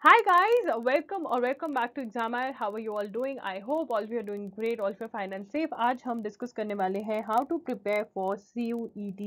Hi guys, welcome or welcome back to Examile. How are you all doing? I hope all of you are doing great, all of you are fine and safe. आज हम discuss करने वाले हैं how to prepare for CUET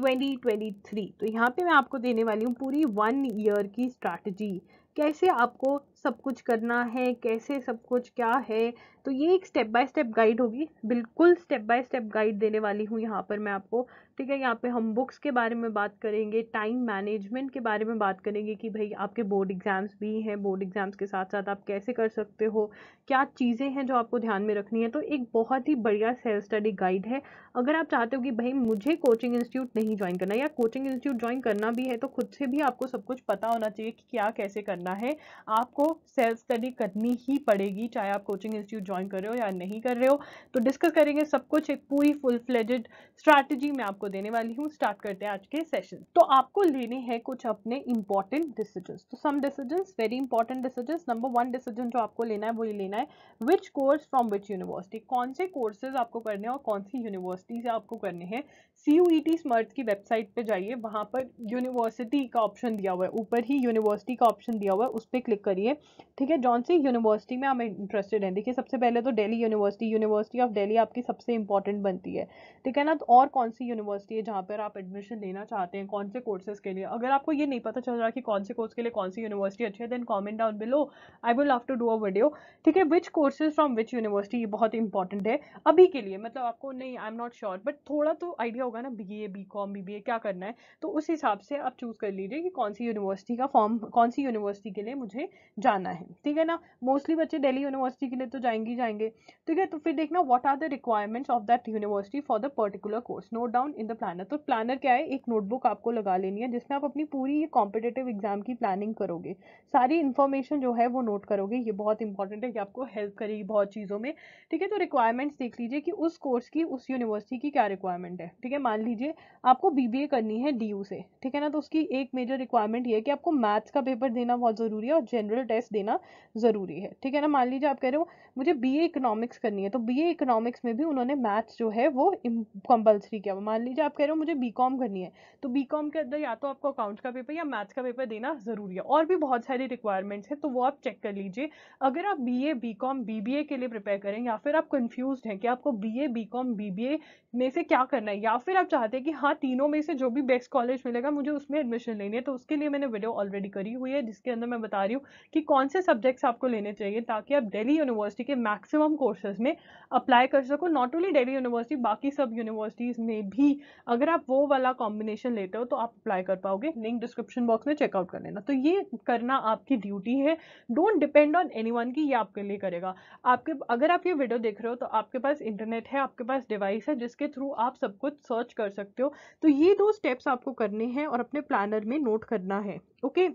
2023. तो यहाँ पे मैं आपको देने वाली हूँ पूरी one year की strategy. कैसे आपको सब कुछ करना है कैसे सब कुछ क्या है तो ये एक स्टेप बाय स्टेप गाइड होगी बिल्कुल स्टेप बाय स्टेप गाइड देने वाली हूँ यहाँ पर मैं आपको ठीक है यहाँ पे हम बुक्स के बारे में बात करेंगे टाइम मैनेजमेंट के बारे में बात करेंगे कि भाई आपके बोर्ड एग्ज़ाम्स भी हैं बोर्ड एग्ज़ाम्स के साथ साथ आप कैसे कर सकते हो क्या चीज़ें हैं जो आपको ध्यान में रखनी है तो एक बहुत ही बढ़िया सेल्फ स्टडी गाइड है अगर आप चाहते हो कि भाई मुझे कोचिंग इंस्टीट्यूट नहीं ज्वाइन करना या कोचिंग इंस्टीट्यूट ज्वाइन करना भी है तो खुद से भी आपको सब कुछ पता होना चाहिए कि क्या कैसे करना है आपको सेल्फ स्टडी करनी ही पड़ेगी चाहे आप कोचिंग इंस्टीट्यूट ज्वाइन कर रहे हो या नहीं कर रहे हो तो डिस्कस करेंगे सब कुछ एक पूरी फुल फ्लेजेड स्ट्रैटेजी मैं आपको देने वाली हूँ स्टार्ट करते हैं आज के सेशन तो आपको लेने हैं कुछ अपने इंपॉर्टेंट डिसीजन तो some decision very important decision number one decision जो आपको लेना है वो ये लेना है which course from which university कौन से कोर्सेज आपको करने हैं और कौन सी यूनिवर्सिटी से आपको करने हैं सी यू ई टी स्मर्ट की वेबसाइट पर जाइए वहाँ पर यूनिवर्सिटी का ऑप्शन दिया हुआ है ऊपर ही यूनिवर्सिटी का ऑप्शन दिया हुआ है उस पर क्लिक करिए ठीक है जॉन सी यूनिवर्सिटी में हम इंटरेस्टेड हैं देखिए सबसे पहले तो Delhi university university of Delhi आपकी सबसे इंपॉर्टेंट बनती है ठीक है ना तो और कौन सी यूनिवर्सिटी है जहाँ पर आप एडमिशन लेना चाहते हैं कौन से कोर्सेज के लिए अगर आपको ये नहीं पता चल रहा कि कौन से कोर्स के लिए कौन सी यूनिवर्सिटी अच्छी है then comment down below I will love to do a video ठीक है which courses from which university ये बहुत इंपॉर्टेंट है अभी के लिए मतलब आपको नहीं I am not sure but थोड़ा तो आइडिया होगा ना B A B com B B A क्या करना है तो उस हिसाब से आप चूज़ कर लीजिए कि कौन सी यूनिवर्सिटी का फॉर्म कौन सी यूनिवर्सिटी के लिए मुझे जा जाना है ठीक है ना मोस्टली बच्चे दिल्ली यूनिवर्सिटी के लिए तो जाएंगे ही जाएंगे ठीक है तो फिर देखना what are the requirements of that university for the particular course note down in the planner तो प्लानर क्या है एक नोटबुक आपको लगा लेनी है जिसमें आप अपनी पूरी ये कॉम्पिटेटिव एग्जाम की प्लानिंग करोगे सारी इन्फॉर्मेशन जो है वो नोट करोगे ये बहुत इंपॉर्टेंट है कि आपको हेल्प करेगी बहुत चीज़ों में ठीक है तो रिक्वायरमेंट्स देख लीजिए कि उस कोर्स की उस यूनिवर्सिटी की क्या रिक्वायरमेंट है ठीक है मान लीजिए आपको बी करनी है डी से ठीक है ना तो उसकी एक मेजर रिक्वायरमेंट ये है कि आपको मैथ्स का पेपर देना बहुत ज़रूरी है और जनरल टेस्ट स्ट्रेस देना ज़रूरी है ठीक है ना मान लीजिए आप कह रहे हो मुझे बी ए इकोनॉमिक्स करनी है तो बी ए इकोनॉमिक्स में भी उन्होंने मैथ्स जो है वो कंपल्सरी किया मान लीजिए आप कह रहे हो मुझे बी कॉम करनी है तो बी कॉम के अंदर या तो आपको अकाउंट्स का पेपर या मैथ्स का पेपर देना ज़रूरी है और भी बहुत सारी रिक्वायरमेंट्स हैं तो वो आप चेक कर लीजिए अगर आप B A B com B B A के लिए प्रिपेयर करें या फिर आप कन्फ्यूज हैं कि आपको B A B com B B A में से क्या करना है या फिर आप चाहते हैं कि हाँ तीनों में से जो भी बेस्ट कॉलेज मिलेगा मुझे उसमें एडमिशन लेनी है तो उसके लिए मैंने वीडियो ऑलरेडी करी हुई है जिसके अंदर मैं बता रही हूँ कि कौन से सब्जेक्ट्स आपको लेने चाहिए ताकि आप दिल्ली यूनिवर्सिटी के मैक्सिमम कोर्सेज में अप्लाई कर सको नॉट ओनली दिल्ली यूनिवर्सिटी बाकी सब यूनिवर्सिटीज़ में भी अगर आप वो वाला कॉम्बिनेशन लेते हो तो आप अप्लाई कर पाओगे लिंक डिस्क्रिप्शन बॉक्स में चेकआउट कर लेना तो ये करना आपकी ड्यूटी है don't depend on anyone की ये आपके लिए करेगा आपके अगर आप ये वीडियो देख रहे हो तो आपके पास इंटरनेट है आपके पास डिवाइस है जिसके थ्रू आप सब कुछ सर्च कर सकते हो तो ये दो स्टेप्स आपको करने हैं और अपने प्लानर में नोट करना है okay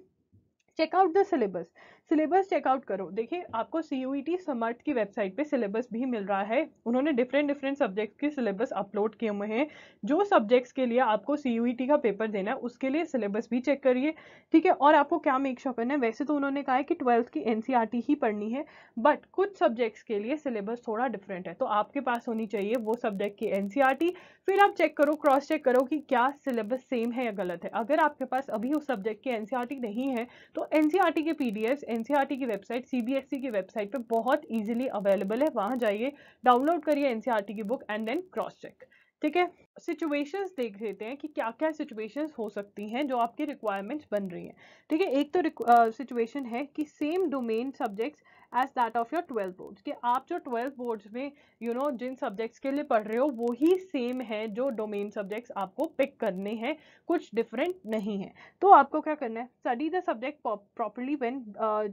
check out the syllabus syllabus check out करो देखिए आपको सी समर्थ e की वेबसाइट पे सिलेबस भी मिल रहा है उन्होंने डिफरेंट डिफरेंट सब्जेक्ट्स के सिलेबस अपलोड किए हुए हैं जो सब्जेक्ट्स के लिए आपको सी यू e का पेपर देना है उसके लिए सिलेबस भी चेक करिए ठीक है और आपको क्या मेक शॉप करना है वैसे तो उन्होंने कहा है कि ट्वेल्थ की एन e ही पढ़नी है बट कुछ सब्जेक्ट्स के लिए सिलेबस थोड़ा डिफरेंट है तो आपके पास होनी चाहिए वो सब्जेक्ट की एन फिर आप चेक करो क्रॉस चेक करो कि क्या सिलेबस सेम है या गलत है अगर आपके पास अभी उस सब्जेक्ट की एन नहीं है तो N K P D NCERT e की वेबसाइट सीबीएसई e की वेबसाइट पे बहुत इजीली अवेलेबल है वहाँ जाइए डाउनलोड करिए एनसीईआरटी e की book and then cross check ठीक है सिचुएशंस देख लेते हैं कि क्या क्या सिचुएशंस हो सकती हैं जो आपकी रिक्वायरमेंट्स बन रही हैं ठीक है एक तो सिचुएशन uh, है कि same domain subjects as that of your twelfth boards कि आप जो ट्वेल्थ बोर्ड्स में यू you नो know, जिन सब्जेक्ट्स के लिए पढ़ रहे हो वही सेम है जो डोमेन सब्जेक्ट्स आपको पिक करने हैं कुछ डिफरेंट नहीं है तो आपको क्या करना है study the subject properly when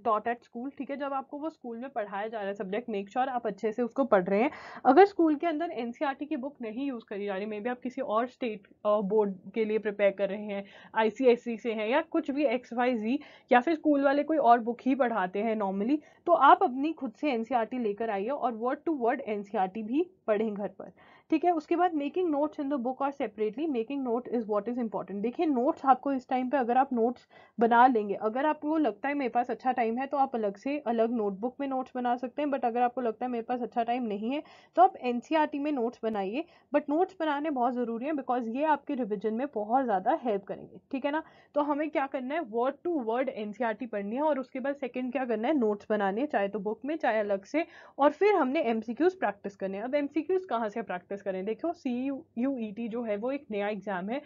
taught at school ठीक है जब आपको वो स्कूल में पढ़ाया जा रहा है सब्जेक्ट मेक श्योर आप अच्छे से उसको पढ़ रहे हैं अगर स्कूल के अंदर एन e की बुक नहीं यूज़ करी जा रही मे बी आप किसी और स्टेट बोर्ड uh, के लिए प्रिपेयर कर रहे हैं आई e से हैं या कुछ भी एक्स वाई जी या फिर स्कूल वाले कोई और बुक ही पढ़ाते हैं नॉर्मली तो आप अपनी खुद से एनसीईआरटी e लेकर आइए और वर्ड टू वर्ड एनसीईआरटी भी पढ़ें घर पर ठीक है उसके बाद making notes in the book और separately making note is what is important देखिए नोट्स आपको इस टाइम पे अगर आप नोट्स बना लेंगे अगर आपको लगता है मेरे पास अच्छा टाइम है तो आप अलग से अलग नोटबुक में नोट्स बना सकते हैं बट अगर आपको लगता है मेरे पास अच्छा टाइम नहीं है तो आप एन e में नोट्स बनाइए बट नोट्स बनाने बहुत ज़रूरी है बिकॉज ये आपके रिविजन में बहुत ज़्यादा हेल्प करेंगे ठीक है ना तो हमें क्या करना है वर्ड टू वर्ड एन पढ़नी है और उसके बाद सेकेंड क्या करना है नोट्स बनाने चाहे तो बुक में चाहे अलग से और फिर हमने एम प्रैक्टिस करने हैं अब एम कहाँ से प्रैक्टिस डिस्कस करें देखो सी यू ई टी जो है वो एक नया एग्ज़ाम है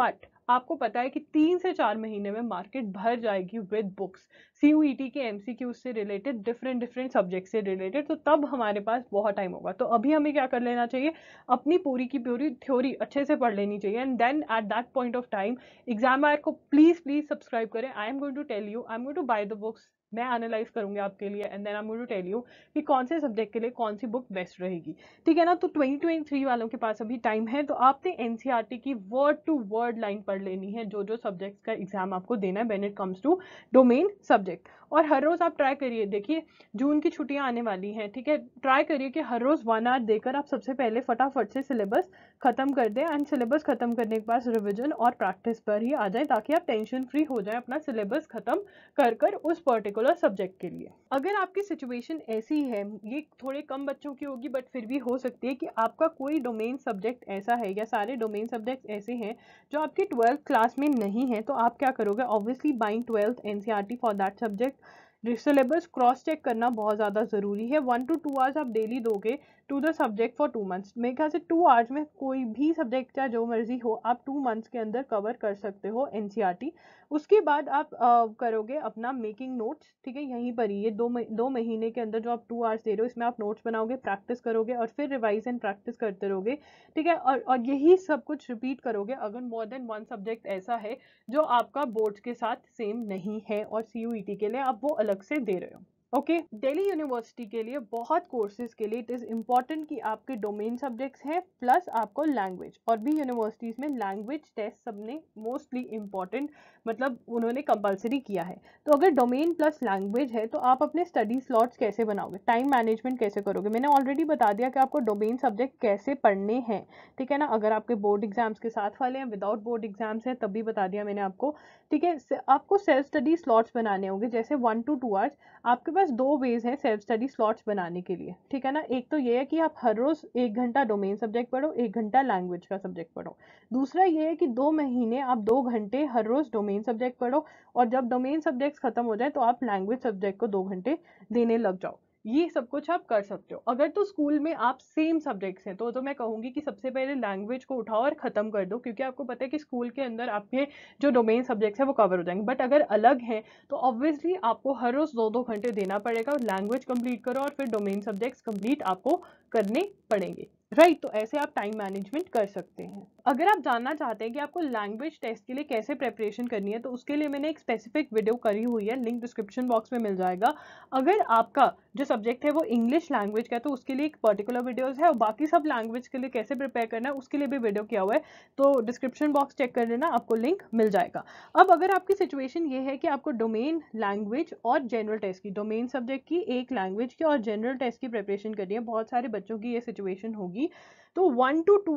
बट आपको पता है कि तीन से चार महीने में मार्केट भर जाएगी with books C U E T के एम सी क्यू से रिलेटेड डिफरेंट डिफरेंट सब्जेक्ट से रिलेटेड तो तब हमारे पास बहुत टाइम होगा तो अभी हमें क्या कर लेना चाहिए अपनी पूरी की पूरी थ्योरी अच्छे से पढ़ लेनी चाहिए and then at that point of time exam आयर को प्लीज़ प्लीज़ सब्सक्राइब करें I am going to tell you I am going to buy the books मैं एनालाइज करूंगी आपके लिए and then I to tell you कि कौन से सब्जेक्ट के लिए कौन सी बुक बेस्ट रहेगी ठीक है ना तो 2023 वालों के पास अभी टाइम है तो आपने एन e की वर्ड टू वर्ड लाइन पढ़ लेनी है जो जो सब्जेक्ट्स का एग्जाम आपको देना है when it comes to domain subject और हर रोज़ आप ट्राई करिए देखिए जून की छुट्टियाँ आने वाली हैं ठीक है ट्राई करिए कि हर रोज़ वन आवर देकर आप सबसे पहले फटाफट से सिलेबस ख़त्म कर दें एंड सिलेबस ख़त्म करने के बाद रिविजन और प्रैक्टिस पर ही आ जाए ताकि आप टेंशन फ्री हो जाए अपना सिलेबस ख़त्म कर कर उस पर्टिकुलर सब्जेक्ट के लिए अगर आपकी सिचुएशन ऐसी है ये थोड़े कम बच्चों की होगी बट फिर भी हो सकती है कि आपका कोई डोमेन सब्जेक्ट ऐसा है या सारे डोमेन सब्जेक्ट ऐसे हैं जो आपके ट्वेल्थ क्लास में नहीं है तो आप क्या करोगे obviously buying twelfth N for that subject syllabus cross check करना बहुत ज़्यादा ज़रूरी है वन टू टू आवर्स आप डेली दोगे to the subject for two months मेरे ख्याल से टू आवर्स में कोई भी सब्जेक्ट चाहे जो मर्जी हो आप टू मंथ्स के अंदर कवर कर सकते हो एन e उसके बाद आप आ, करोगे अपना मेकिंग नोट्स ठीक है यहीं पर ही ये दो दो महीने के अंदर जो आप टू आवर्स दे रहे हो इसमें आप नोट्स बनाओगे प्रैक्टिस करोगे और फिर रिवाइज एंड प्रैक्टिस करते रहोगे ठीक है और और यही सब कुछ रिपीट करोगे अगर मोर देन वन सब्जेक्ट ऐसा है जो आपका बोर्ड के साथ सेम नहीं है और सी e के लिए आप वो अलग तक से दे रहे हो ओके दिल्ली यूनिवर्सिटी के लिए बहुत कोर्सेज के लिए इट इज़ इम्पोर्टेंट कि आपके डोमेन सब्जेक्ट्स हैं प्लस आपको लैंग्वेज और भी यूनिवर्सिटीज़ में लैंग्वेज टेस्ट सबने मोस्टली इम्पॉर्टेंट मतलब उन्होंने कंपलसरी किया है तो अगर डोमेन प्लस लैंग्वेज है तो आप अपने स्टडी स्लॉट्स कैसे बनाओगे टाइम मैनेजमेंट कैसे करोगे मैंने ऑलरेडी बता दिया कि आपको डोमेन सब्जेक्ट कैसे पढ़ने हैं ठीक है ना अगर आपके बोर्ड एग्जाम्स के साथ वाले हैं विदाउट बोर्ड एग्जाम्स हैं तब भी बता दिया मैंने आपको ठीक है आपको सेल्फ स्टडी स्लॉट्स बनाने होंगे जैसे वन टू टू आवर्स आपके पास दो वेज हैं सेल्फ स्टडी स्लॉट्स बनाने के लिए ठीक है ना एक तो ये है कि आप हर रोज़ एक घंटा डोमेन सब्जेक्ट पढ़ो एक घंटा लैंग्वेज का सब्जेक्ट पढ़ो दूसरा ये है कि दो महीने आप दो घंटे हर रोज़ डोमेन डोमेन सब्जेक्ट पढ़ो और जब डोमेन सब्जेक्ट्स खत्म हो जाए तो आप लैंग्वेज सब्जेक्ट को दो घंटे देने लग जाओ ये सब कुछ आप कर सकते हो अगर तो स्कूल में आप सेम सब्जेक्ट्स हैं तो तो मैं कहूँगी कि सबसे पहले लैंग्वेज को उठाओ और ख़त्म कर दो क्योंकि आपको पता है कि स्कूल के अंदर आपके जो डोमेन सब्जेक्ट्स हैं वो कवर हो जाएंगे बट अगर अलग हैं तो ऑब्वियसली आपको हर रोज़ दो दो घंटे देना पड़ेगा लैंग्वेज कम्प्लीट करो और फिर डोमेन सब्जेक्ट्स कम्प्लीट आपको करने पड़ेंगे राइट right, तो ऐसे आप टाइम मैनेजमेंट कर सकते हैं अगर आप जानना चाहते हैं कि आपको लैंग्वेज टेस्ट के लिए कैसे प्रेपरेशन करनी है तो उसके लिए मैंने एक स्पेसिफिक वीडियो करी हुई है लिंक डिस्क्रिप्शन बॉक्स में मिल जाएगा अगर आपका जो सब्जेक्ट है वो इंग्लिश लैंग्वेज का है तो उसके लिए एक पर्टिकुलर वीडियोज़ है और बाकी सब लैंग्वेज के लिए कैसे प्रिपेयर करना है उसके लिए भी वीडियो किया हुआ है तो डिस्क्रिप्शन बॉक्स चेक कर लेना आपको लिंक मिल जाएगा अब अगर आपकी सिचुएशन ये है कि आपको डोमेन लैंग्वेज और जनरल टेस्ट की डोमेन सब्जेक्ट की एक लैंग्वेज की और जनरल टेस्ट की प्रिपरेशन करनी है बहुत सारे बच्चों की ये सिचुएशन होगी होगी तो one to two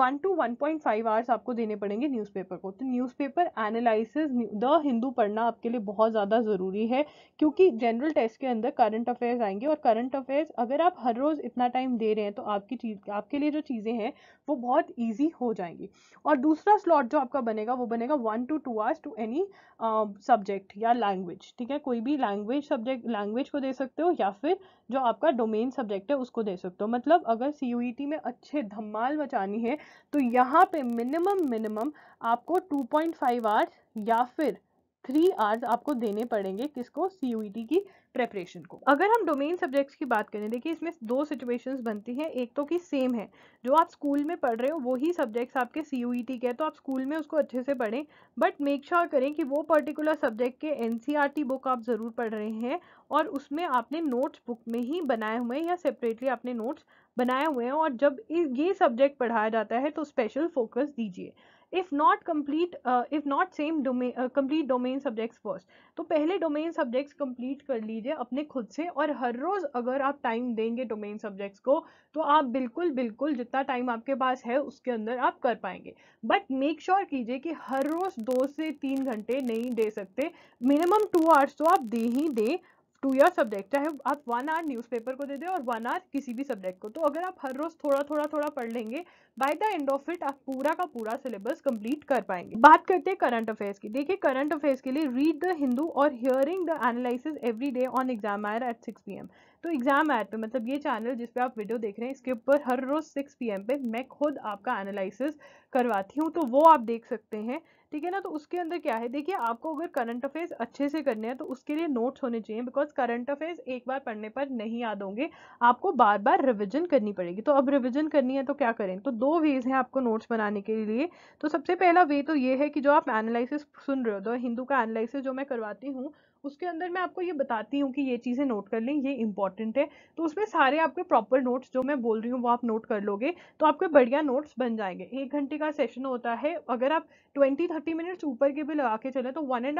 one to one point five hours आपको देने पड़ेंगे न्यूज़पेपर को तो न्यूज़पेपर एनालिसिस द हिंदू पढ़ना आपके लिए बहुत ज़्यादा ज़रूरी है क्योंकि जनरल टेस्ट के अंदर करंट अफेयर्स आएंगे और करंट अफेयर्स अगर आप हर रोज़ इतना टाइम दे रहे हैं तो आपकी चीज आपके लिए जो चीज़ें हैं वो बहुत ईजी हो जाएंगी और दूसरा स्लॉट जो आपका बनेगा वो बनेगा one to two hours to any subject या लैंग्वेज ठीक है कोई भी लैंग्वेज सब्जेक्ट लैंग्वेज को दे सकते हो या फिर जो आपका डोमेन सब्जेक्ट है उसको दे सकते हो मतलब अगर सी यूईटी में अच्छे धमाल मचानी है तो यहाँ पे मिनिमम मिनिमम आपको 2.5 पॉइंट आवर्स या फिर थ्री आवर्स आपको देने पड़ेंगे किसको सी e की प्रेपरेशन को अगर हम डोमेन सब्जेक्ट्स की बात करें देखिए इसमें दो सिचुएशंस बनती हैं एक तो कि सेम है जो आप स्कूल में पढ़ रहे हो वही सब्जेक्ट्स आपके सी e के हैं तो आप स्कूल में उसको अच्छे से पढ़ें बट मेक श्योर करें कि वो पर्टिकुलर सब्जेक्ट के एन बुक e आप ज़रूर पढ़ रहे हैं और उसमें आपने नोट्स बुक में ही बनाए हुए हैं या सेपरेटली आपने नोट्स बनाए हुए हैं और जब ये सब्जेक्ट पढ़ाया जाता है तो स्पेशल फोकस दीजिए if not complete if not same domain complete domain subjects first तो पहले डोमेन सब्जेक्ट्स कम्प्लीट कर लीजिए अपने खुद से और हर रोज अगर आप टाइम देंगे डोमेन सब्जेक्ट्स को तो आप बिल्कुल बिल्कुल जितना टाइम आपके पास है उसके अंदर आप कर पाएंगे बट मेक श्योर कीजिए कि हर रोज दो से तीन घंटे नहीं दे सकते मिनिमम टू आवर्स तो आप दे ही दें टू ईयर सब्जेक्ट चाहे आप वन आवर न्यूज़पेपर को दे दें और वन आवर किसी भी सब्जेक्ट को तो अगर आप हर रोज़ थोड़ा थोड़ा थोड़ा पढ़ लेंगे by the end of it आप पूरा का पूरा सिलेबस कंप्लीट कर पाएंगे बात करते हैं करंट अफेयर्स की देखिए करंट अफेयर्स के लिए रीड द हिंदू और hearing the analysis every day on exam आयर एट सिक्स पी एम तो एग्जाम ऐड पे मतलब ये चैनल जिस पे आप वीडियो देख रहे हैं इसके ऊपर हर रोज़ सिक्स पी पे मैं खुद आपका एनालिसिस करवाती हूँ तो वो आप देख सकते हैं ठीक है ना तो उसके अंदर क्या है देखिए आपको अगर करंट अफेयर्स अच्छे से करने हैं तो उसके लिए नोट्स होने चाहिए बिकॉज करंट अफेयर्स एक बार पढ़ने पर नहीं याद होंगे आपको बार बार रिविजन करनी पड़ेगी तो अब रिविजन करनी है तो क्या करें तो दो वेज हैं आपको नोट्स बनाने के लिए तो सबसे पहला वे तो ये है कि जो आप एनालिसिस सुन रहे हो तो हिंदू का एनालिसिस जो मैं करवाती हूँ उसके अंदर मैं आपको ये बताती हूँ कि ये चीज़ें नोट कर लें ये इंपॉर्टेंट है तो उसमें सारे आपके प्रॉपर नोट्स जो मैं बोल रही हूँ वो आप नोट कर लोगे तो आपके बढ़िया नोट्स बन जाएंगे एक घंटे का सेशन होता है अगर आप ट्वेंटी थर्टी मिनट्स ऊपर के भी लगा के चले तो one and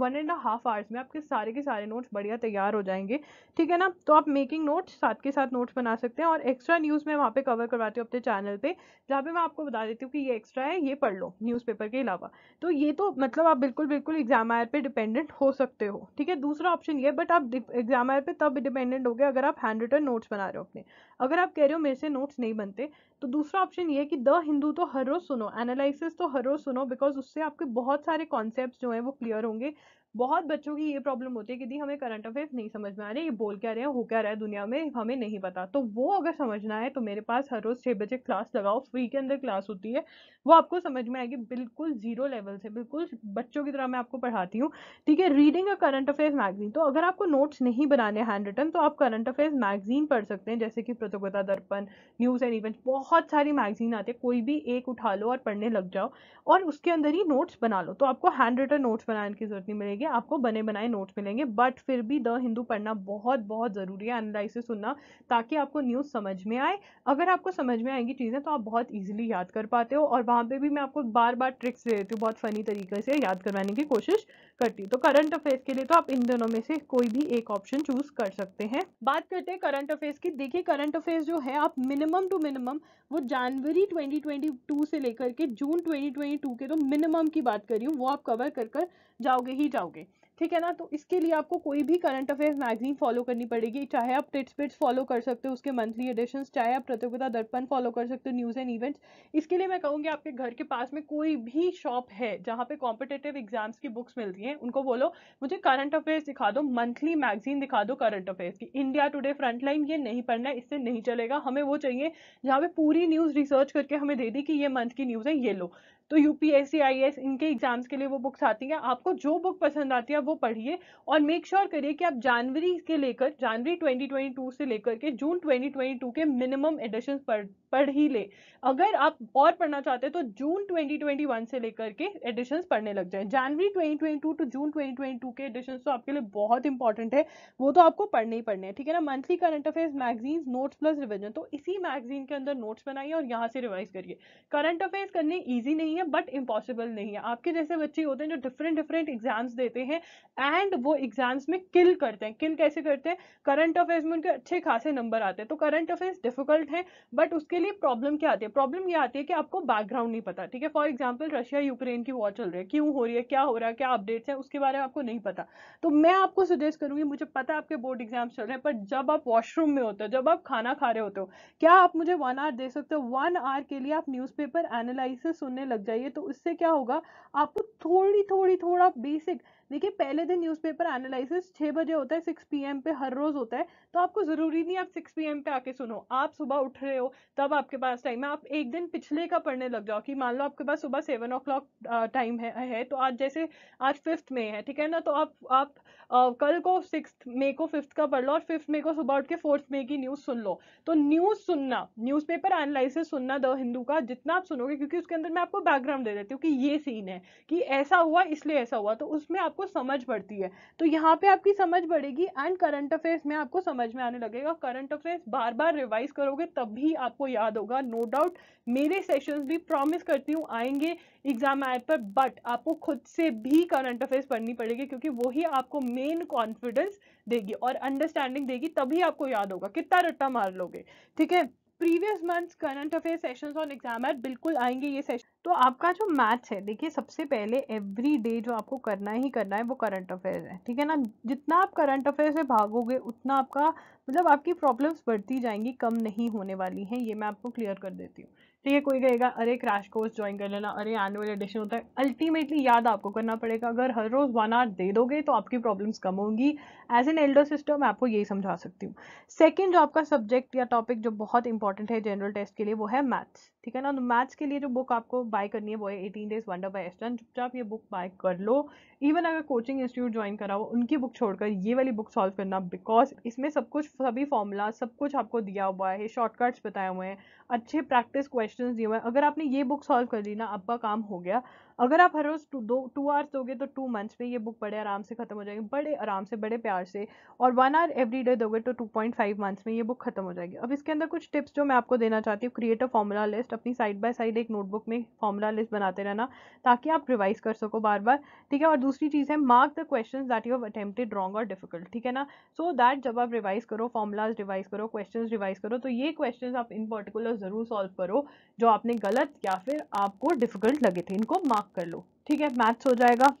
one and half hours में आपके सारे के सारे नोट्स बढ़िया तैयार हो जाएंगे ठीक है ना तो आप मेकिंग नोट्स साथ के साथ नोट्स बना सकते हैं और एक्स्ट्रा न्यूज़ मैं वहाँ पर कवर करवाती हूँ अपने चैनल पर जहाँ पर मैं आपको बता देती हूँ कि ये एक्स्ट्रा है ये पढ़ लो न्यूज़ के अलावा तो ये तो मतलब आप बिल्कुल बिल्कुल एग्जाम आयर पर डिपेंडेंट हो सकते हो ठीक है दूसरा ऑप्शन ये बट आप एग्जामर पे तब डिपेंडेंट हो गए अगर आप हैंड रिटर्न नोट्स बना रहे हो अपने अगर आप कह रहे हो मेरे से नोट्स नहीं बनते तो दूसरा ऑप्शन ये कि द हिंदू तो हर रोज़ सुनो एनालिसिस तो हर रोज़ सुनो बिकॉज उससे आपके बहुत सारे कॉन्सेप्ट जो है वो क्लियर होंगे बहुत बच्चों की ये प्रॉब्लम होती है कि दी हमें करंट अफेयर्स नहीं समझ में आ रहे ये बोल क्या रहे हैं हो क्या रहा है दुनिया में हमें नहीं पता तो वो अगर समझना है तो मेरे पास हर रोज़ छः बजे क्लास लगाओ फ्री के अंदर क्लास होती है वो आपको समझ में आएगी बिल्कुल जीरो लेवल से बिल्कुल बच्चों की तरह मैं आपको पढ़ाती हूँ ठीक है reading a current affairs magazine तो अगर आपको नोट्स नहीं बनाने हैंड रिटन तो आप करंट अफेयर्स मैगजीन पढ़ सकते हैं जैसे कि प्रतियोगिता दर्पण न्यूज़ एंड इवेंट्स बहुत सारी मैगजीन आती है कोई भी एक उठा लो और पढ़ने लग जाओ और उसके अंदर ही नोट्स बना लो तो आपको हैंड रिटन नोट्स बनाने की जरूरत नहीं मिलेगी है आपको बने बनाए नोट्स मिलेंगे बट फिर भी द हिंदू पढ़ना बहुत बहुत ज़रूरी है एनालिसिस सुनना ताकि आपको न्यूज़ समझ में आए अगर आपको समझ में आएंगी चीज़ें तो आप बहुत ईजिली याद कर पाते हो और वहाँ पर भी मैं आपको बार बार ट्रिक्स दे देती हूँ बहुत फ़नी तरीके से याद करवाने की कोशिश करती हूँ तो करंट अफेयर्स के लिए तो आप इन दोनों में से कोई भी एक ऑप्शन चूज़ कर सकते हैं बात करते हैं करंट अफेयर्स की देखिए करंट अफेयर्स जो है आप मिनिमम टू मिनिमम वो जनवरी 2022 से लेकर के जून 2022 के तो मिनिमम की बात कर रही हूँ वो आप कवर कर कर जाओगे ही जाओगे करोगे ठीक है ना तो इसके लिए आपको कोई भी करंट अफेयर्स मैगजीन फॉलो करनी पड़ेगी चाहे आप टिट्स पिट्स फॉलो कर सकते हो उसके मंथली एडिशन चाहे आप प्रतियोगिता दर्पण फॉलो कर सकते हो न्यूज़ एंड इवेंट्स इसके लिए मैं कहूँगी आपके घर के पास में कोई भी शॉप है जहाँ पे कॉम्पिटेटिव एग्जाम्स की बुक्स मिलती हैं उनको बोलो मुझे करंट अफेयर्स दिखा दो मंथली मैगजीन दिखा दो करंट अफेयर्स की इंडिया टुडे फ्रंटलाइन ये नहीं पढ़ना है इससे नहीं चलेगा हमें वो चाहिए जहाँ पे पूरी न्यूज़ रिसर्च करके हमें दे दी कि ये मंथ की न्यूज़ है ये लो तो यूपीएससी आई e इनके एग्जाम्स के लिए वो बुक्स आती हैं आपको जो बुक पसंद आती है वो पढ़िए और मेक श्योर sure करिए कि आप जनवरी के लेकर जनवरी 2022 से लेकर के जून 2022 के मिनिमम एडिशन पढ़ पढ़ ही ले अगर आप और पढ़ना चाहते हैं तो जून 2021 से लेकर के एडिशन पढ़ने लग जाए जनवरी 2022 टू जून 2022 के एडिशन तो आपके लिए बहुत इंपॉर्टेंट है वो तो आपको पढ़ने ही पढ़ने हैं ठीक है ना monthly current affairs magazine notes plus revision तो इसी मैगजीन के अंदर नोट्स बनाइए और यहाँ से रिवाइज करिए करंट अफेयर्स करने ईजी नहीं नहीं है बट इम्पॉसिबल नहीं है आपके जैसे बच्चे होते हैं जो डिफरेंट डिफरेंट एग्जाम्स देते हैं एंड वो एग्जाम्स में किल करते हैं किल कैसे करते हैं करंट अफेयर्स में उनके अच्छे खासे नंबर आते हैं तो करंट अफेयर्स डिफिकल्ट है बट उसके लिए प्रॉब्लम क्या आती है प्रॉब्लम ये आती है कि आपको बैकग्राउंड नहीं पता ठीक है फॉर एग्जाम्पल रशिया यूक्रेन की वॉर चल रही है क्यों हो रही है क्या हो रहा है क्या अपडेट्स हैं उसके बारे में आपको नहीं पता तो मैं आपको सजेस्ट करूंगी मुझे पता है आपके बोर्ड एग्जाम्स चल रहे हैं पर जब आप वॉशरूम में होते हो जब आप खाना खा रहे होते हो क्या आप मुझे वन आवर दे सकते हो वन आवर के लिए आप न्यूज़पेपर एनालिसिस सुनने लग जाइए तो उससे क्या होगा आपको थोड़ी थोड़ी थोड़ा बेसिक देखिए पहले दिन न्यूज़पेपर एनालिसिस छः बजे होता है सिक्स पी पे हर रोज़ होता है तो आपको ज़रूरी नहीं आप सिक्स पी पे आके सुनो आप सुबह उठ रहे हो तब आपके पास टाइम है आप एक दिन पिछले का पढ़ने लग जाओ कि मान लो आपके पास सुबह सेवन ओ क्लॉक टाइम है, है तो आज जैसे आज फिफ्थ में है ठीक है ना तो आप आप आ, कल को सिक्स मे को फिफ्थ का पढ़ लो और फिफ्थ मे को सुबह उठ के फोर्थ मे की न्यूज़ सुन लो तो न्यूज़ सुनना न्यूज़पेपर एनालिसिस सुनना द हिंदू का जितना आप सुनोगे क्योंकि उसके अंदर मैं आपको बैकग्राउंड दे देती हूँ कि ये सीन है कि ऐसा हुआ इसलिए ऐसा हुआ तो उसमें आप आपको समझ पड़ती है तो यहाँ पे आपकी समझ बढ़ेगी एंड करंट अफेयर्स में आपको समझ में आने लगेगा करंट अफेयर्स बार बार रिवाइज करोगे तब भी आपको याद होगा नो no डाउट मेरे सेशंस भी प्रॉमिस करती हूँ आएंगे एग्जाम ऐप पर बट आपको खुद से भी करंट अफेयर्स पढ़नी पड़ेगी क्योंकि वही आपको मेन कॉन्फिडेंस देगी और अंडरस्टैंडिंग देगी तभी आपको याद होगा कितना रट्टा मार लोगे ठीक है previous month current affair sessions on exam at बिल्कुल आएंगे ये सेशन तो आपका जो मैथ्स है देखिए सबसे पहले एवरी डे जो आपको करना ही करना है वो करंट अफेयर है ठीक है ना जितना आप करंट अफेयर से भागोगे उतना आपका मतलब आपकी प्रॉब्लम्स बढ़ती जाएंगी कम नहीं होने वाली हैं ये मैं आपको क्लियर कर देती हूँ तो ये कोई कहेगा अरे क्रैश कोर्स ज्वाइन कर लेना अरे एनुअल एडिशन होता है अल्टीमेटली याद आपको करना पड़ेगा अगर हर रोज़ वन आवर दे दोगे तो आपकी प्रॉब्लम्स कम होंगी एज एन एल्डर सिस्टम मैं आपको यही समझा सकती हूँ सेकेंड जो आपका सब्जेक्ट या टॉपिक जो बहुत इंपॉर्टेंट है जनरल टेस्ट के लिए वो है मैथ्स ठीक है ना तो मैथ्स के लिए जो बुक आपको बाय करनी है वो है eighteen days wonder by Aston चुपचाप ये बुक बाय कर लो इवन अगर कोचिंग इंस्टीट्यूट ज्वाइन कराओ उनकी बुक छोड़कर ये वाली बुक सॉल्व करना बिकॉज इसमें सब कुछ सभी फॉर्मूला सब कुछ आपको दिया हुआ है शॉर्टकट्स बताए हुए हैं अच्छे प्रैक्टिस क्वेश्चन दिए हुए हैं अगर आपने ये बुक सॉल्व कर ली ना आपका काम हो गया अगर आप हर रोज़ टू दो टू आवर्स दोगे तो टू मंथ्स में ये बुक बड़े आराम से खत्म हो जाएगी बड़े आराम से बड़े प्यार से और वन आवर एवरी डे दोगे तो टू पॉइंट फाइव मंथ्स में ये बुक खत्म हो जाएगी अब इसके अंदर कुछ टिप्स जो मैं आपको देना चाहती हूँ क्रिएट अ फॉर्मूला लिस्ट अपनी साइड बाय साइड एक नोटबुक में फॉर्मूला लिस्ट बनाते रहना ताकि आप रिवाइज कर सको बार बार ठीक है और दूसरी चीज़ है mark the question that you have attempted wrong और डिफिकल्ट ठीक है ना सो so दैट जब आप रिवाइज करो फॉर्मूलाज रिवाइज करो क्वेश्चन रिवाइज करो तो ये क्वेश्चन आप इन पर्टिकुलर ज़रूर सॉल्व करो जो आपने गलत या फिर आपको डिफिकल्ट लगे थे इनको मार्क मार्क कर लो ठीक है मैथ्स हो जाएगा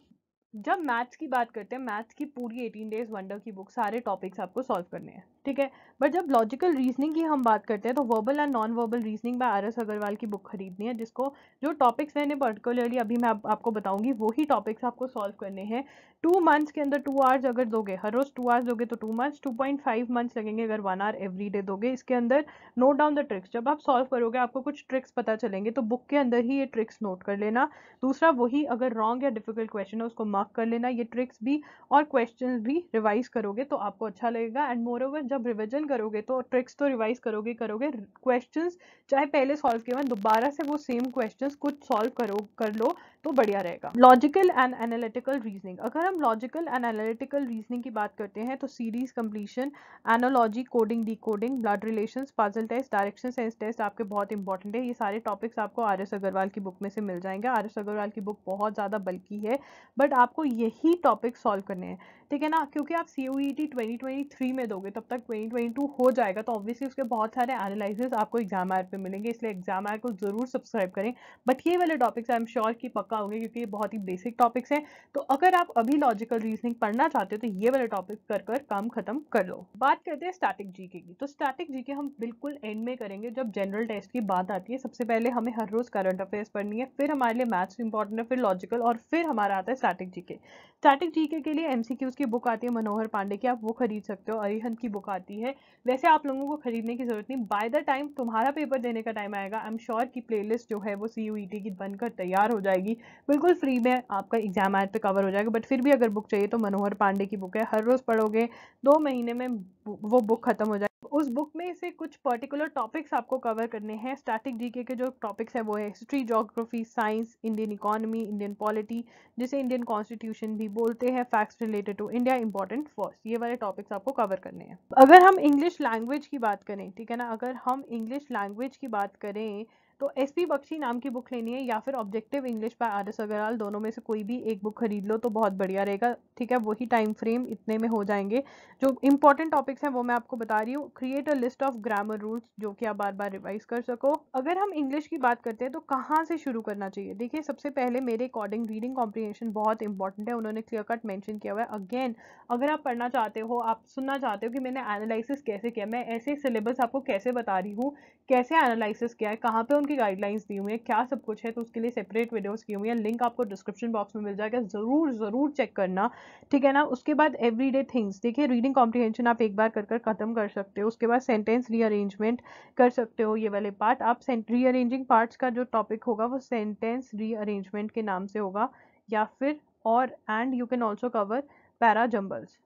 जब मैथ्स की बात करते हैं मैथ्स की पूरी एटीन डेज वंडर की बुक सारे टॉपिक्स आपको सॉल्व करने हैं ठीक है बट जब लॉजिकल रीजनिंग की हम बात करते हैं तो verbal and non verbal reasoning by R S Agarwal की बुक खरीदनी है जिसको जो टॉपिक्स मैंने पर्टिकुलरली अभी मैं आप, आपको बताऊंगी वही टॉपिक्स आपको सॉल्व करने हैं टू मंथ्स के अंदर टू आवर्स अगर दोगे हर रोज टू आवर्स दोगे तो two months two point five months लगेंगे अगर वन आवर एवरी डे दोगे इसके अंदर नोट डाउन द ट्रिक्स जब आप सॉल्व करोगे आपको कुछ ट्रिक्स पता चलेंगे तो बुक के अंदर ही ये ट्रिक्स नोट कर लेना दूसरा वही अगर रॉन्ग या डिफिकल्ट क्वेश्चन है उसको मार्क मार्क कर लेना ये ट्रिक्स भी और क्वेश्चन भी रिवाइज करोगे तो आपको अच्छा लगेगा एंड मोर ओवर जब रिविजन करोगे तो ट्रिक्स तो रिवाइज करोगे करोगे क्वेश्चन चाहे पहले सॉल्व किए हुए दोबारा से वो सेम क्वेश्चन कुछ सॉल्व करो कर लो तो बढ़िया रहेगा लॉजिकल एंड एनालिटिकल रीजनिंग अगर हम लॉजिकल एंड एनालिटिकल रीजनिंग की बात करते हैं तो series completion analogy coding decoding blood relation puzzle test direction sense test आपके बहुत इंपॉर्टेंट है ये सारे टॉपिक्स आपको आर एस अग्रवाल की बुक में से मिल जाएंगे आर एस अग्रवाल की बुक बहुत ज़्यादा बल्कि है बट आपको यही टॉपिक सॉल्व करने हैं ठीक है ना क्योंकि आप C U E T twenty twenty three में दोगे तब तक ट्वेंटी ट्वेंटी टू हो जाएगा तो ऑब्वियसली उसके बहुत सारे एनालिसिस आपको एग्जाम आर पे मिलेंगे इसलिए एग्जाम आर को जरूर सब्सक्राइब करें बट ये वाले टॉपिक्स आई एम श्योर कि पक्का होंगे क्योंकि ये बहुत ही बेसिक टॉपिक्स हैं तो अगर आप अभी लॉजिकल रीजनिंग पढ़ना चाहते हो तो ये वाले टॉपिक कर कर काम खत्म कर लो बात करते हैं स्टैटिक जीके की तो स्टैटिक जी हम बिल्कुल एंड में करेंगे जब जनरल टेस्ट की बात आती है सबसे पहले हमें हर रोज़ करंट अफेयर्स पढ़नी है फिर हमारे लिए मैथ्स इंपॉर्टेंट है फिर लॉजिकल और फिर हमारा आता है स्टैटिक जी स्टैटिक जीके के लिए एमसीक्यूज उसकी बुक आती है मनोहर पांडे की आप वो खरीद सकते हो अरिहंत की बुक आती है वैसे आप लोगों को खरीदने की ज़रूरत नहीं बाय द टाइम तुम्हारा पेपर देने का टाइम आएगा आई एम श्योर की प्लेलिस्ट जो है वो सी यू e की बनकर तैयार हो जाएगी बिल्कुल फ्री में आपका एग्जाम आए तो कवर हो जाएगा बट फिर भी अगर बुक चाहिए तो मनोहर पांडे की बुक है हर रोज़ पढ़ोगे दो महीने में वो बुक ख़त्म हो जाएगी उस बुक में से कुछ पर्टिकुलर टॉपिक्स आपको कवर करने हैं स्टैटिक जीके के जो टॉपिक्स हैं वो है history geography science Indian economy Indian polity जिसे इंडियन कॉन्स्टिट्यूशन भी बोलते हैं facts related to India important first ये वाले टॉपिक्स आपको कवर करने हैं अगर हम इंग्लिश लैंग्वेज की बात करें ठीक है ना अगर हम इंग्लिश लैंग्वेज की बात करें तो एस पी बख्शी नाम की बुक लेनी है या फिर objective English by R S Agarwal दोनों में से कोई भी एक बुक खरीद लो तो बहुत बढ़िया रहेगा ठीक है वही टाइम फ्रेम इतने में हो जाएंगे जो इंपॉर्टेंट टॉपिक्स हैं वो मैं आपको बता रही हूँ create a list of grammar rules जो कि आप बार बार रिवाइज कर सको अगर हम इंग्लिश की बात करते हैं तो कहाँ से शुरू करना चाहिए देखिए सबसे पहले मेरे अकॉर्डिंग रीडिंग कॉम्प्रीहेंशन बहुत इंपॉर्टेंट है उन्होंने क्लियर कट मैंशन किया हुआ है अगेन अगर आप पढ़ना चाहते हो आप सुनना चाहते हो कि मैंने एनालिसिस कैसे किया मैं ऐसे सिलेबस आपको कैसे बता रही हूँ कैसे एनालिसिस किया है कहाँ पर की गाइडलाइंस दी हुई है क्या सब कुछ है तो उसके लिए सेपरेट वीडियोस की हुई है लिंक आपको डिस्क्रिप्शन बॉक्स में मिल जाएगा ज़रूर ज़रूर चेक करना ठीक है ना उसके बाद एवरीडे थिंग्स देखिए रीडिंग कॉम्प्रीहेंशन आप एक बार कर कर ख़त्म कर सकते हो उसके बाद सेंटेंस रीअरेंजमेंट कर सकते हो ये वाले पार्ट आप रीअरेंजिंग पार्ट्स का जो टॉपिक होगा वो सेंटेंस रीअरेंजमेंट के नाम से होगा या फिर और and you can also cover para jumbles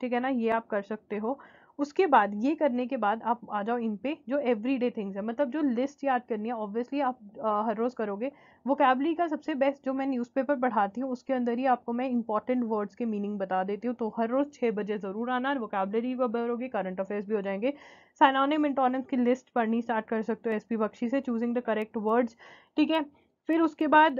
ठीक है ना ये आप कर सकते हो उसके बाद ये करने के बाद आप आ जाओ इन पे जो एवरीडे थिंग्स है मतलब जो लिस्ट याद करनी है ऑब्वियसली आप आ, हर रोज़ करोगे वो कैबली का सबसे बेस्ट जो मैं न्यूज़पेपर पढ़ाती हूँ उसके अंदर ही आपको मैं इंपॉर्टेंट वर्ड्स के मीनिंग बता देती हूँ तो हर रोज़ छः बजे ज़रूर आना वोकेबलरी भी भरोगे करंट अफेयर्स भी हो जाएंगे साइनानिम इंटॉनिम्स की लिस्ट पढ़नी स्टार्ट कर सकते हो एस बख्शी से चूजिंग द करेक्ट वर्ड्स ठीक है फिर उसके बाद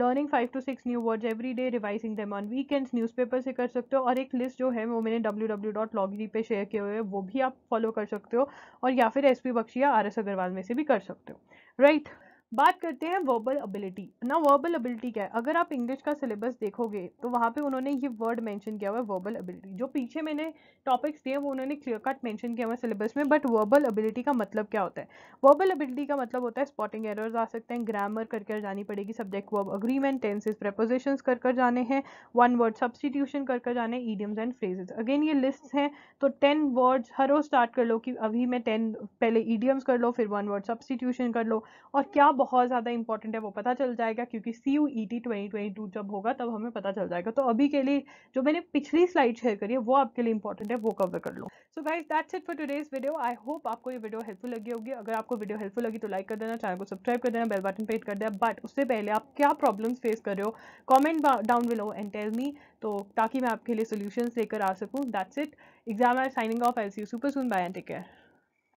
learning five to six new words every day revising them on weekends newspaper से कर सकते हो और एक लिस्ट जो है वो मैंने डब्ल्यू डब्ल्यू डॉट लॉगरी पे शेयर किए हुए वो भी आप फॉलो कर सकते हो और या फिर एस पी बख्शी या आर एस अग्रवाल में से भी कर सकते हो राइट right? बात करते हैं वर्बल एबिलिटी ना वर्बल एबिलिटी क्या है अगर आप इंग्लिश का सिलेबस देखोगे तो वहाँ पे उन्होंने ये वर्ड मेंशन किया हुआ है वर्बल एबिलिटी जो पीछे मैंने टॉपिक्स दिए वो उन्होंने क्लियर कट मेंशन किया हुआ है सिलेबस में बट वर्बल एबिलिटी का मतलब क्या होता है वर्बल एबिलिटी का मतलब होता है स्पॉटिंग एरर्स आ सकते हैं ग्रामर कर कर जानी पड़ेगी subject verb agreement tenses preposition कर कर जाने हैं वन वर्ड सब्सटीट्यूशन कर कर जाने ईडियम्स एंड फ्रेजेज अगेन ये लिस्ट हैं तो टेन वर्ड्स हर रोज स्टार्ट कर लो कि अभी मैं टेन पहले ईडियम्स कर लो फिर वन वर्ड सब्सटीट्यूशन कर लो और क्या बहुत ज़्यादा इंपॉर्टेंट है वो पता चल जाएगा क्योंकि C U E T twenty twenty two जब होगा तब हमें पता चल जाएगा तो अभी के लिए जो मैंने पिछली स्लाइड शेयर करी है वो आपके लिए इंपॉर्टेंट है वो कवर कर लो so guys that's it for today's video I hope आपको ये वीडियो हेल्पफुल लगी होगी अगर आपको वीडियो हेल्पफुल लगी तो लाइक कर देना चैनल को सब्सक्राइब कर देना बेल बटन पेट कर देना बट उससे पहले आप क्या प्रॉब्लम्स फेस कर रहे हो comment down below and tell me तो ताकि मैं आपके लिए सोल्यूशन लेकर आ सकूँ that's it exam are signing off L see super soon bye take care